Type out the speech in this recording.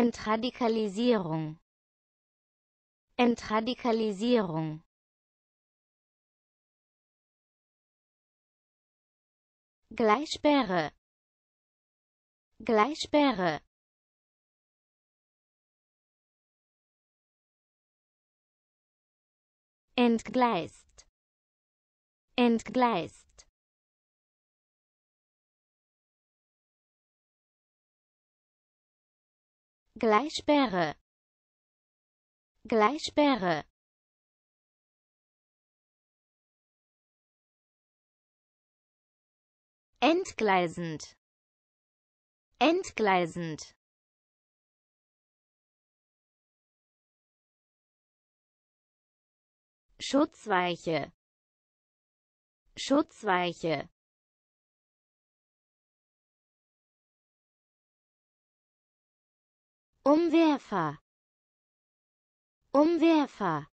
Entradikalisierung Entradikalisierung Gleichsperre Gleichsperre Entgleist Entgleist Gleichsperre. Gleichsperre. Entgleisend. Entgleisend. Schutzweiche. Schutzweiche. Umwerfer Umwerfer